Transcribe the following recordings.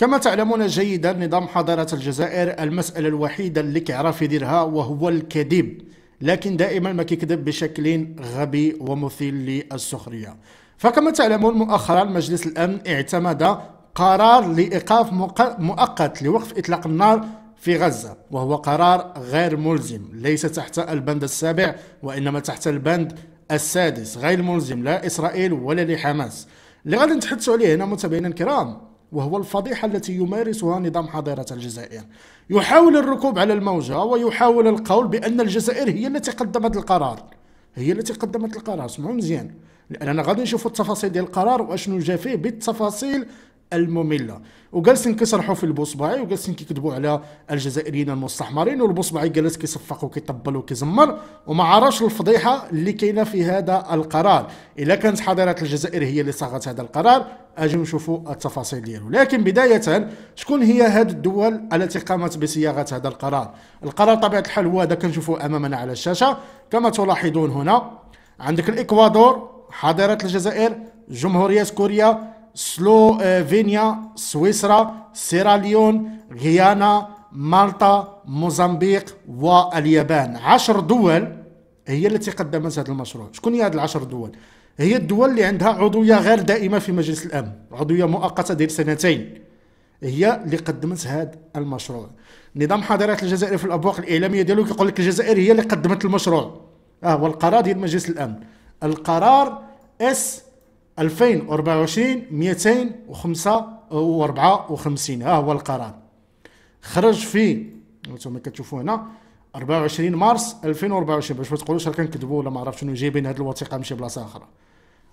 كما تعلمون جيدا نظام حضارة الجزائر المسألة الوحيدة اللي كيعرف يديرها وهو الكذب لكن دائما ما كيكذب بشكل غبي ومثير للسخرية فكما تعلمون مؤخرا مجلس الأمن اعتمد قرار لإيقاف مؤقت لوقف إطلاق النار في غزة وهو قرار غير ملزم ليس تحت البند السابع وإنما تحت البند السادس غير ملزم لا إسرائيل ولا لحماس اللي غادي نتحدثوا عليه هنا متابعينا الكرام وهو الفضيحة التي يمارسها نظام حاضرة الجزائر يحاول الركوب على الموجة ويحاول القول بأن الجزائر هي التي قدمت القرار هي التي قدمت القرار اسمعوا مزيان لاننا غادي نشوفوا التفاصيل ديال القرار واشنو جا فيه بالتفاصيل الممله وجالسين كيصرحوا في البصبعي وجالسين كيكذبوا على الجزائريين المستحمرين والبصبعي جالس كيصفق وكيطبل وكيزمر وما عرفش الفضيحه اللي كاينه في هذا القرار الا كانت حضاره الجزائر هي اللي صاغت هذا القرار اجي نشوفوا التفاصيل ديالو لكن بدايه شكون هي هذه الدول التي قامت بصياغه هذا القرار القرار طبيعه الحال هو هذا كنشوفوه امامنا على الشاشه كما تلاحظون هنا عندك الاكوادور حضاره الجزائر جمهوريه كوريا سلوفينيا سويسرا سيراليون غيانا مالطا موزمبيق واليابان عشر دول هي التي قدمت هذا المشروع شكون هي هذه العشر دول هي الدول اللي عندها عضويه غير دائمه في مجلس الامن عضويه مؤقته ديال سنتين هي اللي قدمت هذا المشروع نظام حضارات الجزائر في الابواق الاعلاميه ديالو كيقول لك الجزائر هي اللي قدمت المشروع اه والقرار ديال مجلس الامن القرار اس 2024 254 ها هو القرار خرج في انتم كتشوفوا هنا 24 مارس 2024 باش ما تقولوش راه كنكذبوا ولا ما عرفت شنو جايبين هذه الوثيقه من شي بلاصه اخرى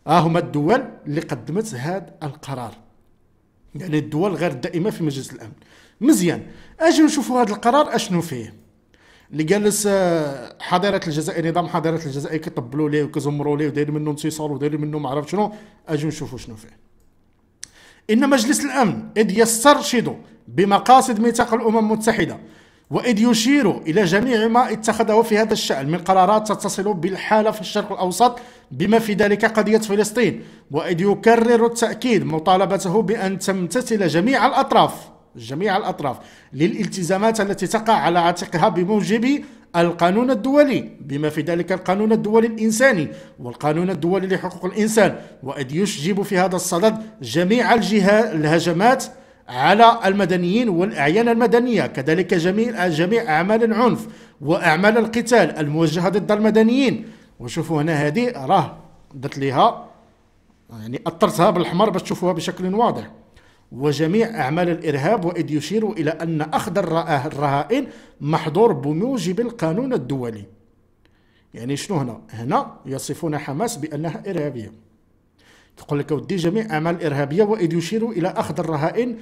ها هما الدول اللي قدمت هذا القرار يعني الدول غير الدائمه في مجلس الامن مزيان اجي نشوفوا هذا القرار اشنو فيه اللي جالس آه، حضاره الجزائر نظام حضاره الجزائر كيطبلوا ليه وكزمروا ليه وداير منه انتصار وداير منه ما عرفت شنو اجيو نشوفوا شنو فيه ان مجلس الامن اذ يسترشد بمقاصد ميثاق الامم المتحده وإذ يشير إلى جميع ما اتخذه في هذا الشأن من قرارات تتصل بالحالة في الشرق الأوسط بما في ذلك قضية فلسطين وإذ يكرر التأكيد مطالبته بأن تمتثل جميع الأطراف جميع الأطراف للالتزامات التي تقع على عاتقها بموجب القانون الدولي بما في ذلك القانون الدولي الإنساني والقانون الدولي لحقوق الإنسان وإذ يشجب في هذا الصدد جميع الجهات الهجمات على المدنيين والأعيان المدنية كذلك جميع جميع أعمال العنف وأعمال القتال الموجهة ضد المدنيين وشوفوا هنا هذه راه درت ليها يعني أطرتها بالاحمر باش تشوفوها بشكل واضح وجميع أعمال الإرهاب وإذ يشير إلى أن أخذ الرهائن محظور بموجب القانون الدولي يعني شنو هنا؟ هنا يصفون حماس بأنها إرهابية تقول لك ودي جميع أعمال الإرهابية وإذ يشير إلى أخذ الرهائن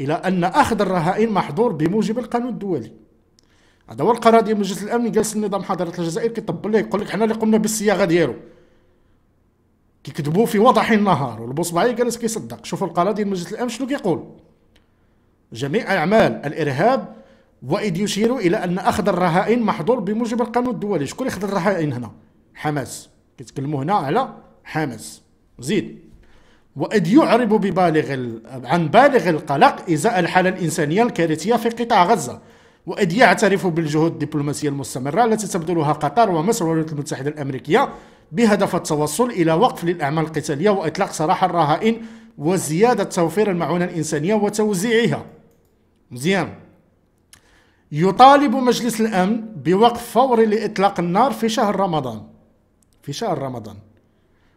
إلى أن أخذ الرهائن محظور بموجب القانون الدولي هذا هو القرار ديال مجلس الامن جالس النظام حضاره الجزائر كيطبل ليه يقول لك حنا اللي قمنا بالصياغه ديالو كيكذبوا في وضح النهار والبوصبعي جالس كيصدق شوفوا القرار ديال مجلس الامن شنو كيقول جميع اعمال الارهاب واذ يشير الى ان اخذ الرهائن محظور بموجب القانون الدولي شكون اخذ الرهائن هنا حماس كيتكلموا هنا على حماس زيد واذ يعرب ببالغ ال... عن بالغ القلق ازاء الحاله الانسانيه الكارثيه في قطاع غزه واذ يعترف بالجهود الدبلوماسيه المستمره التي تبذلها قطر ومصر والولايات المتحده الامريكيه بهدف التوصل إلى وقف للأعمال القتالية وإطلاق سراح الرهائن وزيادة توفير المعونة الإنسانية وتوزيعها مزيان يطالب مجلس الأمن بوقف فوري لإطلاق النار في شهر رمضان في شهر رمضان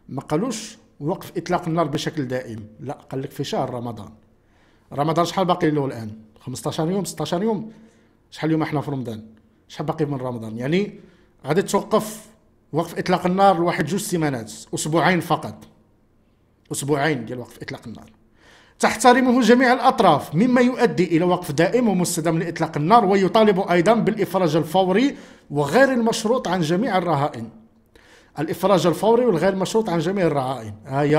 ما قالوش وقف إطلاق النار بشكل دائم لا قال لك في شهر رمضان رمضان شحال باقي له الآن 15 يوم 16 يوم شحال يوم احنا في رمضان شحال باقي من رمضان يعني غادي توقف وقف اطلاق النار لواحد جوج سيمانات اسبوعين فقط اسبوعين ديال وقف اطلاق النار تحترمه جميع الاطراف مما يؤدي الى وقف دائم ومستدام لاطلاق النار ويطالب ايضا بالافراج الفوري وغير المشروط عن جميع الرهائن الافراج الفوري والغير مشروط عن جميع الرهائن هي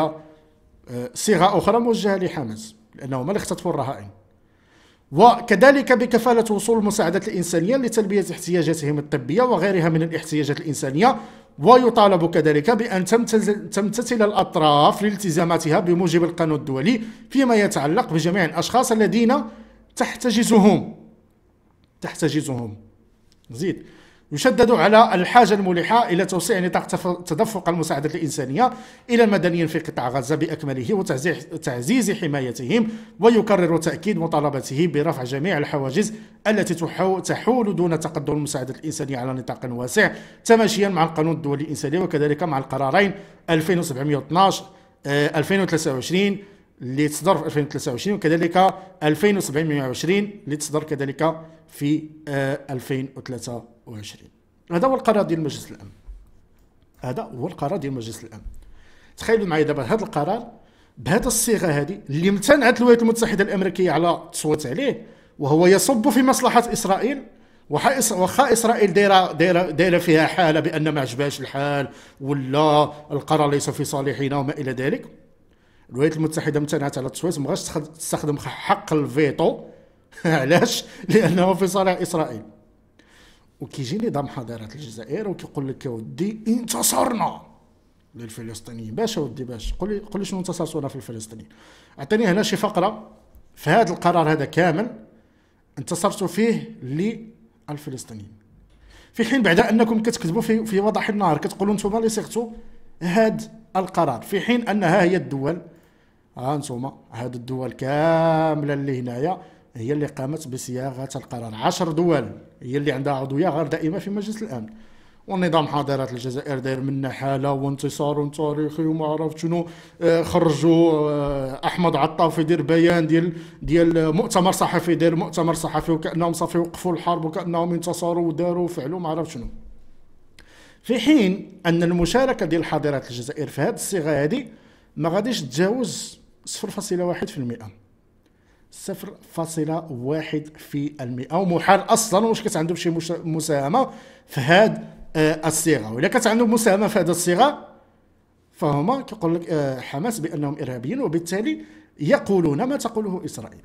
آه، صيغه اخرى موجهه لحماس لانه ما اللي اختطفوا الرهائن وكذلك بكفالة وصول المساعدات الإنسانية لتلبية احتياجاتهم الطبية وغيرها من الاحتياجات الإنسانية ويطالب كذلك بأن تمتثل الأطراف لالتزاماتها بموجب القانون الدولي فيما يتعلق بجميع الأشخاص الذين تحتجزهم تحتجزهم زيد يشدد على الحاجة الملحة إلى توسيع نطاق تدفق المساعدة الإنسانية إلى المدنيين في قطاع غزة بأكمله وتعزيز حمايتهم ويكرر تأكيد مطالبته برفع جميع الحواجز التي تحول دون تقدم المساعدة الإنسانية على نطاق واسع تماشيا مع القانون الدولي الإنساني وكذلك مع القرارين 2712 2023 اللي تصدر في 2023 وكذلك 2720 اللي تصدر كذلك في 2023 آه، 2020 هذا هو القرار ديال مجلس الامن هذا هو القرار ديال مجلس الامن تخيلوا معايا دابا هذا القرار بهذا الصيغه هذه اللي امتنعت الولايات المتحده الامريكيه على التصويت عليه وهو يصب في مصلحه اسرائيل واخا اسرائيل دايره دايره دايره فيها حاله بان ما عجبهاش الحال ولا القرار ليس في صالحنا وما الى ذلك الولايات المتحده امتنعت على التصويت ما تستخدم حق الفيتو علاش لانه في صالح اسرائيل وكيجي نظام حضاره الجزائر وكيقول لك يا ودي انتصرنا للفلسطينيين باش ودي باش قول لي قول لي شنو انتصرتونا في الفلسطينيين اعطيني هنا شي فقره في هذا القرار هذا كامل انتصرتوا فيه للفلسطينيين في حين بعد انكم كتكتبوا في في وضح النهار كتقولوا انتم اللي صيغتوا هذا القرار في حين انها هي الدول ها آه، انتم هاد الدول كامله اللي هنايا هي اللي قامت بصياغه القرار عشر دول هي اللي عندها عضويه غير دائمه في مجلس الامن والنظام حاضرات الجزائر داير منا حاله وانتصار تاريخي وما عرفت شنو آه، خرجوا آه، احمد عطاف يدير بيان ديال ديال مؤتمر صحفي داير مؤتمر صحفي وكانهم صافي وقفوا الحرب وكانهم انتصروا وداروا وفعلوا ما عرفت شنو في حين ان المشاركه ديال حاضرات الجزائر في هذه الصيغه هذه ما غاديش تتجاوز 0.1% صفر فاصلة واحد في المئة ومحال أصلا واش كانت عندهم شي مساهمة في هاد آه، الصيغة وإذا كانت عندهم مساهمة في هاد الصيغة فهما كيقول لك آه، حماس بأنهم إرهابيين وبالتالي يقولون ما تقوله إسرائيل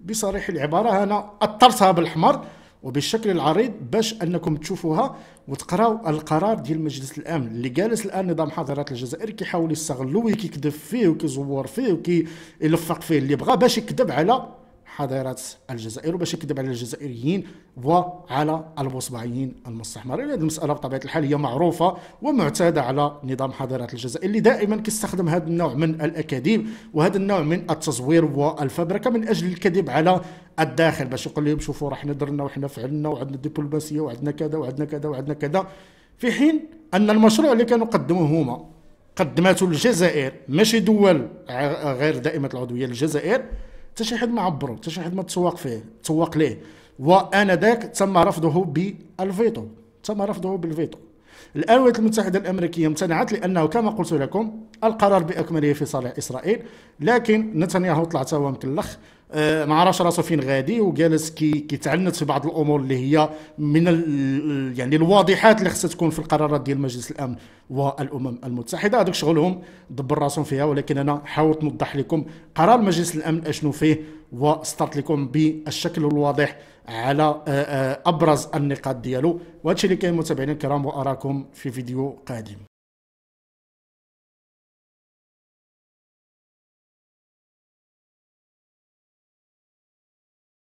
بصريح العبارة أنا أثرتها بالحمر وبالشكل العريض باش انكم تشوفوها وتقراو القرار ديال مجلس الامن اللي جالس الان نظام حضارات الجزائر كيحاول يستغلو وكيكذب فيه وكيزور فيه وكيلفق فيه اللي بغا باش يكذب على حضارة الجزائر وباش يكذب على الجزائريين وعلى البوصبعيين المستحمرين هذه المسألة بطبيعة الحال هي معروفة ومعتادة على نظام حضارة الجزائر اللي دائما كيستخدم هذا النوع من الأكاذيب وهذا النوع من التزوير والفبركة من أجل الكذب على الداخل باش يقول لهم شوفوا راه درنا وحنا فعلنا وعندنا الدبلوماسية وعندنا كذا وعندنا كذا وعندنا كذا في حين أن المشروع اللي كانوا قدموه هما قدمته الجزائر ماشي دول غير دائمة العضوية الجزائر حتى شي حد ما عبرو حتى شي حد ما تسوق فيه تسوق ليه ذاك تم رفضه بالفيتو تم رفضه بالفيتو الولايات المتحده الامريكيه امتنعت لانه كما قلت لكم القرار باكمله في صالح اسرائيل لكن نتنياهو طلع هو مكلخ آه، مع رشا صوفين غادي وجالس كي كيتعنت في بعض الامور اللي هي من يعني الواضحات اللي خصها تكون في القرارات ديال مجلس الامن والامم المتحده هذوك شغلهم دبر راسهم فيها ولكن انا حاولت نوضح لكم قرار مجلس الامن اشنو فيه وسطرت لكم بالشكل الواضح على آه، آه، ابرز النقاط ديالو وهذا الشيء اللي كاين متابعينا الكرام واراكم في فيديو قادم